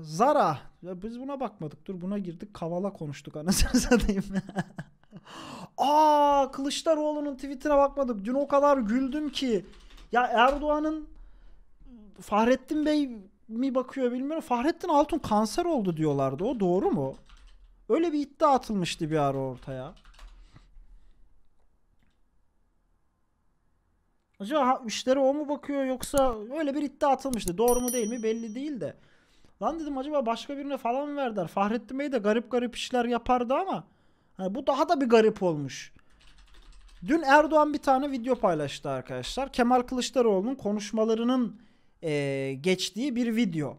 Zara. Ya biz buna bakmadık. Dur buna girdik. Kavala konuştuk anasını satayım. Aa Kılıçdaroğlu'nun tweetine bakmadık. Dün o kadar güldüm ki. Ya Erdoğan'ın Fahrettin Bey mi bakıyor bilmiyorum. Fahrettin Altun kanser oldu diyorlardı. O doğru mu? Öyle bir iddia atılmıştı bir ara ortaya. Acaba ha, o mu bakıyor yoksa öyle bir iddia atılmıştı. Doğru mu değil mi belli değil de. Lan dedim acaba başka birine falan mı verdiler? Fahrettin Bey de garip garip işler yapardı ama hani bu daha da bir garip olmuş. Dün Erdoğan bir tane video paylaştı arkadaşlar. Kemal Kılıçdaroğlu'nun konuşmalarının e, geçtiği bir video.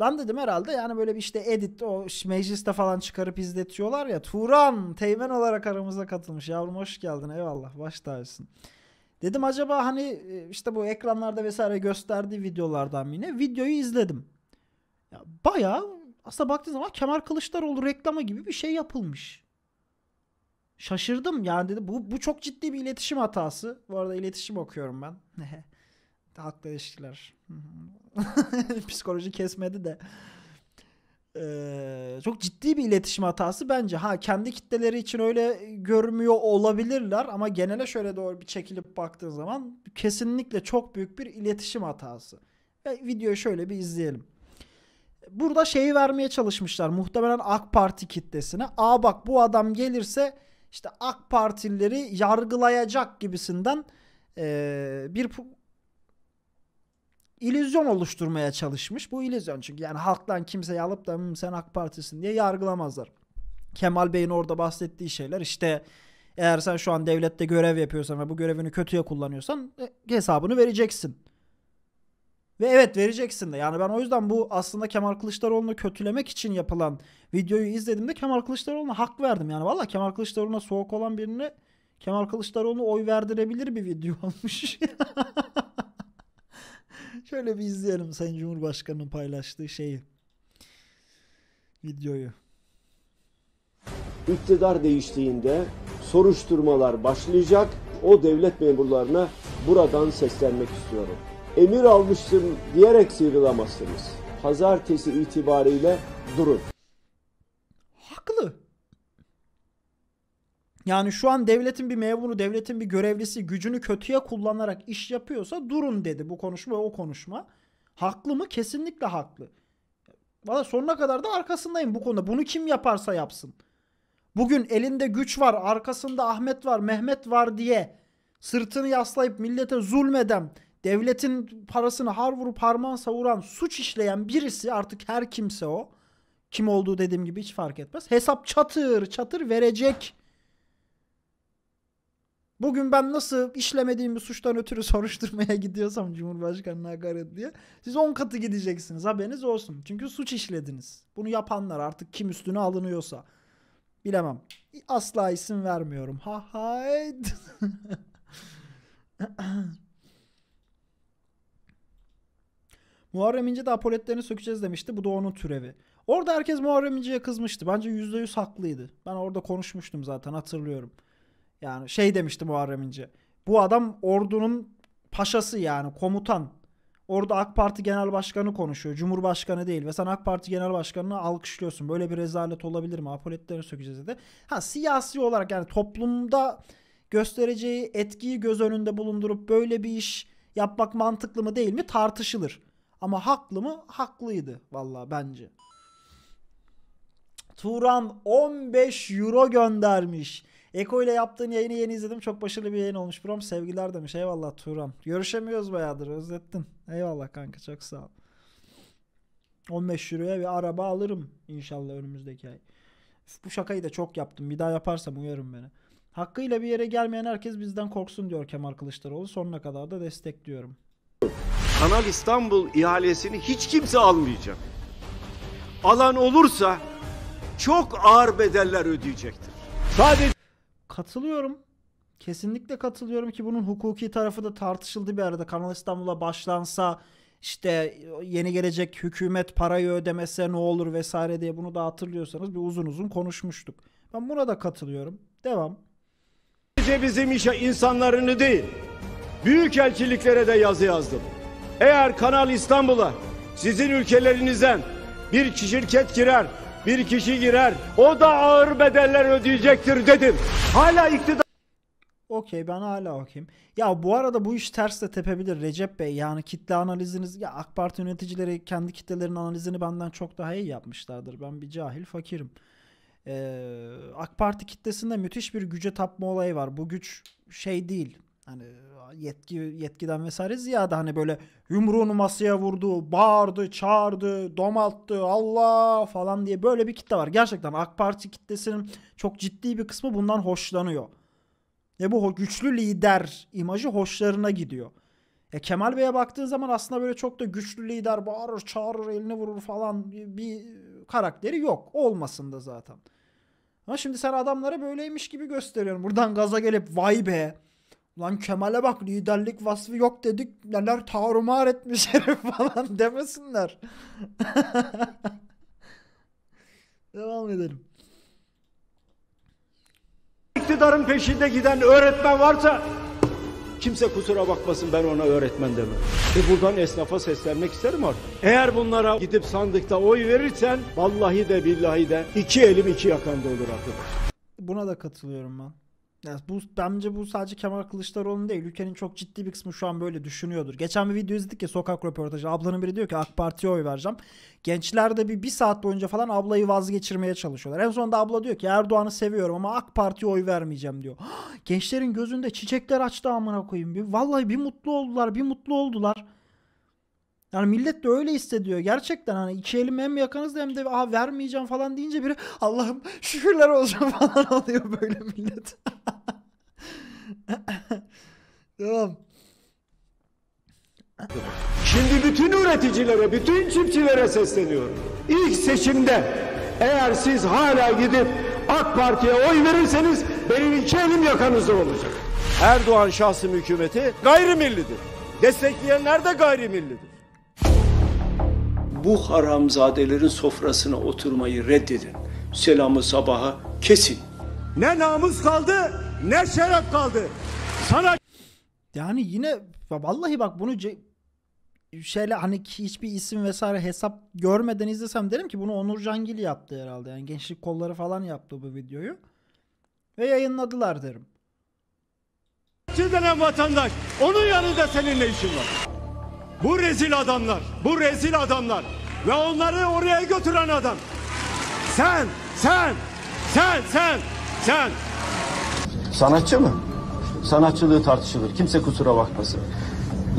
Lan dedim herhalde yani böyle bir işte edit o mecliste falan çıkarıp izletiyorlar ya. Turan Teğmen olarak aramıza katılmış. Yavrum hoş geldin eyvallah baş tacısın. Dedim acaba hani işte bu ekranlarda vesaire gösterdiği videolardan yine videoyu izledim. Ya bayağı aslında baktığın zaman Kemal Kılıçdaroğlu reklama gibi bir şey yapılmış. Şaşırdım yani dedi bu, bu çok ciddi bir iletişim hatası. Bu arada iletişim okuyorum ben. Haklı ilişkiler. Psikoloji kesmedi de. Ee, çok ciddi bir iletişim hatası bence. Ha kendi kitleleri için öyle görmüyor olabilirler ama genele şöyle doğru bir çekilip baktığın zaman kesinlikle çok büyük bir iletişim hatası. Ve videoyu şöyle bir izleyelim burada şeyi vermeye çalışmışlar. Muhtemelen AK Parti kitlesine. Aa bak bu adam gelirse işte AK Partilileri yargılayacak gibisinden e, bir ilüzyon oluşturmaya çalışmış. Bu ilüzyon çünkü yani halktan kimseyi alıp da hmm, sen AK Partisin diye yargılamazlar. Kemal Bey'in orada bahsettiği şeyler işte eğer sen şu an devlette görev yapıyorsan ve bu görevini kötüye kullanıyorsan e, hesabını vereceksin ve evet vereceksin de. Yani ben o yüzden bu aslında Kemal Kılıçdaroğlu'nu kötülemek için yapılan videoyu izledim de Kemal Kılıçdaroğlu'na hak verdim. Yani valla Kemal Kılıçdaroğlu'na soğuk olan birine Kemal Kılıçdaroğlu'na oy verdirebilir bir video olmuş. Şöyle bir izleyelim Sayın Cumhurbaşkanı'nın paylaştığı şeyi. Videoyu. İktidar değiştiğinde soruşturmalar başlayacak. O devlet memurlarına buradan seslenmek istiyorum emir almıştım diyerek sıyrılamazsınız. Pazartesi itibariyle durun. Haklı. Yani şu an devletin bir memuru, devletin bir görevlisi gücünü kötüye kullanarak iş yapıyorsa durun dedi bu konuşma o konuşma. Haklı mı? Kesinlikle haklı. Valla sonuna kadar da arkasındayım bu konuda. Bunu kim yaparsa yapsın. Bugün elinde güç var, arkasında Ahmet var, Mehmet var diye sırtını yaslayıp millete zulmeden, devletin parasını har vurup harman savuran, suç işleyen birisi artık her kimse o. Kim olduğu dediğim gibi hiç fark etmez. Hesap çatır çatır verecek. Bugün ben nasıl işlemediğim bir suçtan ötürü soruşturmaya gidiyorsam Cumhurbaşkanı'na hakaret diye siz 10 katı gideceksiniz haberiniz olsun. Çünkü suç işlediniz. Bunu yapanlar artık kim üstüne alınıyorsa bilemem. Asla isim vermiyorum. Ha hayt. Muharrem İnce de apoletlerini sökeceğiz demişti. Bu da onun türevi. Orada herkes Muharrem İnce'ye kızmıştı. Bence %100 haklıydı. Ben orada konuşmuştum zaten hatırlıyorum. Yani şey demişti Muharrem İnce. Bu adam ordunun paşası yani komutan. Orada AK Parti Genel Başkanı konuşuyor. Cumhurbaşkanı değil. Ve sen AK Parti Genel Başkanı'nı alkışlıyorsun. Böyle bir rezalet olabilir mi? Apoletlerini sökeceğiz dedi. Ha siyasi olarak yani toplumda göstereceği etkiyi göz önünde bulundurup böyle bir iş yapmak mantıklı mı değil mi tartışılır. Ama haklı mı? Haklıydı valla bence. Turan 15 euro göndermiş. Eko ile yaptığın yayını yeni izledim. Çok başarılı bir yayın olmuş brom. Sevgiler demiş. Eyvallah Turan. Görüşemiyoruz bayağıdır. Özlettin. Eyvallah kanka çok sağ ol. 15 euroya bir araba alırım inşallah önümüzdeki ay. Bu şakayı da çok yaptım. Bir daha yaparsam uyarım beni. Hakkıyla bir yere gelmeyen herkes bizden korksun diyor Kemal Kılıçdaroğlu. Sonuna kadar da destekliyorum. Kanal İstanbul ihalesini hiç kimse almayacak. Alan olursa çok ağır bedeller ödeyecektir. Sadece katılıyorum. Kesinlikle katılıyorum ki bunun hukuki tarafı da tartışıldı bir arada. Kanal İstanbul'a başlansa işte yeni gelecek hükümet parayı ödemese ne olur vesaire diye bunu da hatırlıyorsanız bir uzun uzun konuşmuştuk. Ben buna da katılıyorum. Devam. Sadece bizim işe insanlarını değil, büyük elçiliklere de yazı yazdım. Eğer Kanal İstanbul'a sizin ülkelerinizden bir şirket girer, bir kişi girer, o da ağır bedeller ödeyecektir dedim. Hala iktidar Okey ben hala okeyim. Ya bu arada bu iş ters de tepebilir Recep Bey. Yani kitle analiziniz ya AK Parti yöneticileri kendi kitlelerinin analizini benden çok daha iyi yapmışlardır. Ben bir cahil fakirim. Ee, AK Parti kitlesinde müthiş bir güce tapma olayı var. Bu güç şey değil hani yetki yetkiden vesaire ziyade hani böyle yumruğunu masaya vurdu, bağırdı, çağırdı, domalttı, Allah falan diye böyle bir kitle var. Gerçekten AK Parti kitlesinin çok ciddi bir kısmı bundan hoşlanıyor. Ve bu güçlü lider imajı hoşlarına gidiyor. E Kemal Bey'e baktığın zaman aslında böyle çok da güçlü lider bağırır, çağırır, elini vurur falan bir karakteri yok. Olmasın da zaten. Ama şimdi sen adamlara böyleymiş gibi gösteriyorsun. Buradan gaza gelip vay be Lan Kemal'e bak liderlik vasfı yok dedik neler tarumar etmiş herif falan demesinler. Devam edelim. İktidarın peşinde giden öğretmen varsa kimse kusura bakmasın ben ona öğretmen demem. E buradan esnafa seslenmek isterim artık. Eğer bunlara gidip sandıkta oy verirsen vallahi de billahi de iki elim iki yakanda olur arkadaş. Buna da katılıyorum ben. Yani bu, bence bu sadece Kemal Kılıçdaroğlu'nun değil. Ülkenin çok ciddi bir kısmı şu an böyle düşünüyordur. Geçen bir video izledik ya sokak röportajı. Ablanın biri diyor ki AK Parti'ye oy vereceğim. Gençler de bir, bir saat boyunca falan ablayı vazgeçirmeye çalışıyorlar. En sonunda abla diyor ki Erdoğan'ı seviyorum ama AK Parti'ye oy vermeyeceğim diyor. Gençlerin gözünde çiçekler açtı amına koyayım. Bir, vallahi bir mutlu oldular bir mutlu oldular. Yani millet de öyle hissediyor. Gerçekten hani iki elim hem yakınız hem de aa vermeyeceğim falan deyince biri Allah'ım şükürler olsun falan alıyor böyle millet. Devam. Şimdi bütün üreticilere, bütün çiftçilere sesleniyorum. İlk seçimde eğer siz hala gidip AK Parti'ye oy verirseniz benim iki elim yakanızda olacak. Erdoğan şahsım hükümeti gayrimillidir. Destekleyenler de gayrimillidir. Bu haramzadelerin sofrasına oturmayı reddedin. Selamı sabaha kesin. Ne namus kaldı ne şeref kaldı. Sana yani yine vallahi bak bunu şeyle hani hiçbir isim vesaire hesap görmeden izlesem derim ki bunu Onur Cangil yaptı herhalde. Yani gençlik kolları falan yaptı bu videoyu. Ve yayınladılar derim. Denen vatandaş onun yanında senin ne işin var? Bu rezil adamlar, bu rezil adamlar ve onları oraya götüren adam. Sen, sen, sen, sen, sen, Sanatçı mı? Sanatçılığı tartışılır. Kimse kusura bakmasın.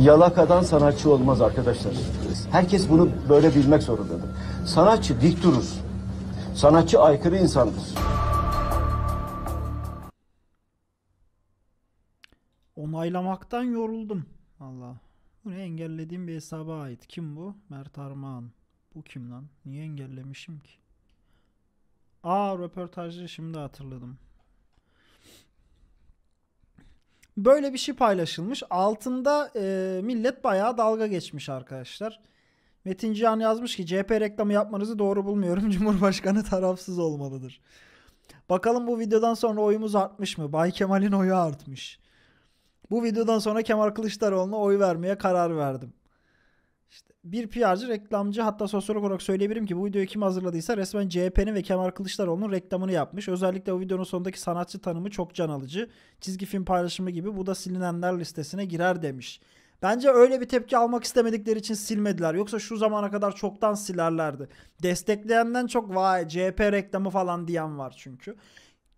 Yalakadan sanatçı olmaz arkadaşlar. Herkes bunu böyle bilmek zorundadır. Sanatçı dik durur. Sanatçı aykırı insandır. Onaylamaktan yoruldum. Allah. Bunu engellediğim bir hesaba ait. Kim bu? Mert Armağan. Bu kim lan? Niye engellemişim ki? Aa röportajı şimdi hatırladım. Böyle bir şey paylaşılmış. Altında e, millet bayağı dalga geçmiş arkadaşlar. Metin Cihan yazmış ki CHP reklamı yapmanızı doğru bulmuyorum. Cumhurbaşkanı tarafsız olmalıdır. Bakalım bu videodan sonra oyumuz artmış mı? Bay Kemal'in oyu artmış. Bu videodan sonra Kemal Kılıçdaroğlu'na oy vermeye karar verdim. İşte bir PR'cı, reklamcı hatta sosyolog olarak söyleyebilirim ki bu videoyu kim hazırladıysa resmen CHP'nin ve Kemal Kılıçdaroğlu'nun reklamını yapmış. Özellikle o videonun sonundaki sanatçı tanımı çok can alıcı. Çizgi film paylaşımı gibi bu da silinenler listesine girer demiş. Bence öyle bir tepki almak istemedikleri için silmediler. Yoksa şu zamana kadar çoktan silerlerdi. Destekleyenden çok vay CHP reklamı falan diyen var çünkü.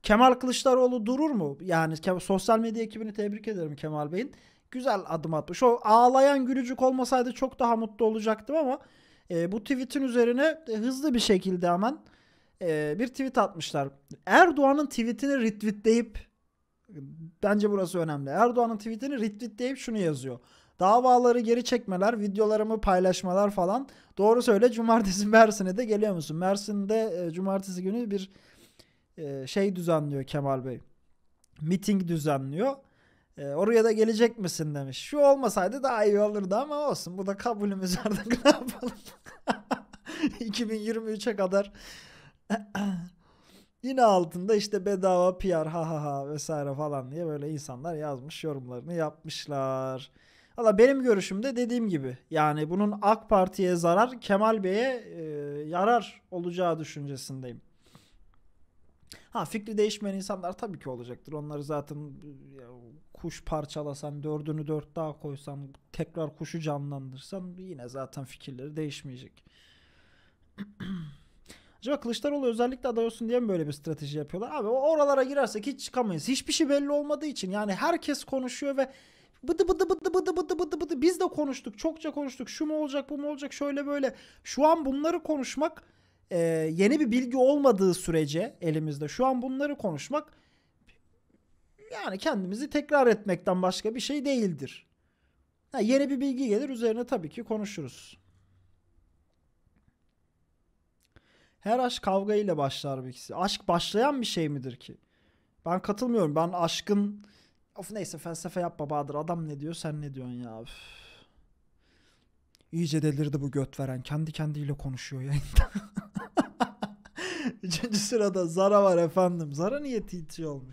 Kemal Kılıçdaroğlu durur mu? Yani sosyal medya ekibini tebrik ederim Kemal Bey'in güzel adım atmış. O ağlayan gülücük olmasaydı çok daha mutlu olacaktım ama e, bu tweet'in üzerine e, hızlı bir şekilde hemen e, bir tweet atmışlar. Erdoğan'ın tweetini retweetleyip bence burası önemli. Erdoğan'ın tweetini retweetleyip şunu yazıyor. Davaları geri çekmeler, videolarımı paylaşmalar falan. Doğru söyle cumartesi Mersin'e de geliyor musun? Mersin'de e, cumartesi günü bir e, şey düzenliyor Kemal Bey. Miting düzenliyor. E, oraya da gelecek misin demiş. Şu olmasaydı daha iyi olurdu ama olsun. Bu da kabulümüz artık ne yapalım. 2023'e kadar yine altında işte bedava PR ha ha ha vesaire falan diye böyle insanlar yazmış yorumlarını yapmışlar. Valla benim görüşümde dediğim gibi yani bunun AK Parti'ye zarar Kemal Bey'e e, yarar olacağı düşüncesindeyim. Ha fikri değişmeyen insanlar tabii ki olacaktır. Onları zaten ya, kuş parçalasan, dördünü dört daha koysan, tekrar kuşu canlandırsan yine zaten fikirleri değişmeyecek. Acaba Kılıçdaroğlu özellikle aday olsun diye mi böyle bir strateji yapıyorlar? Abi oralara girersek hiç çıkamayız. Hiçbir şey belli olmadığı için. Yani herkes konuşuyor ve bıdı bıdı bıdı bıdı bıdı bıdı bıdı biz de konuştuk. Çokça konuştuk. Şu mu olacak bu mu olacak şöyle böyle. Şu an bunları konuşmak e, yeni bir bilgi olmadığı sürece elimizde şu an bunları konuşmak yani kendimizi tekrar etmekten başka bir şey değildir. Ha, yeni bir bilgi gelir üzerine tabii ki konuşuruz. Her aşk kavga ile başlar bir ikisi. Aşk başlayan bir şey midir ki? Ben katılmıyorum. Ben aşkın Of neyse felsefe yapma Bahadır. Adam ne diyor sen ne diyorsun ya. Üf. İyice delirdi bu göt veren. Kendi kendiyle konuşuyor ya. Üçüncü sırada Zara var efendim. Zara niye TT olmuş?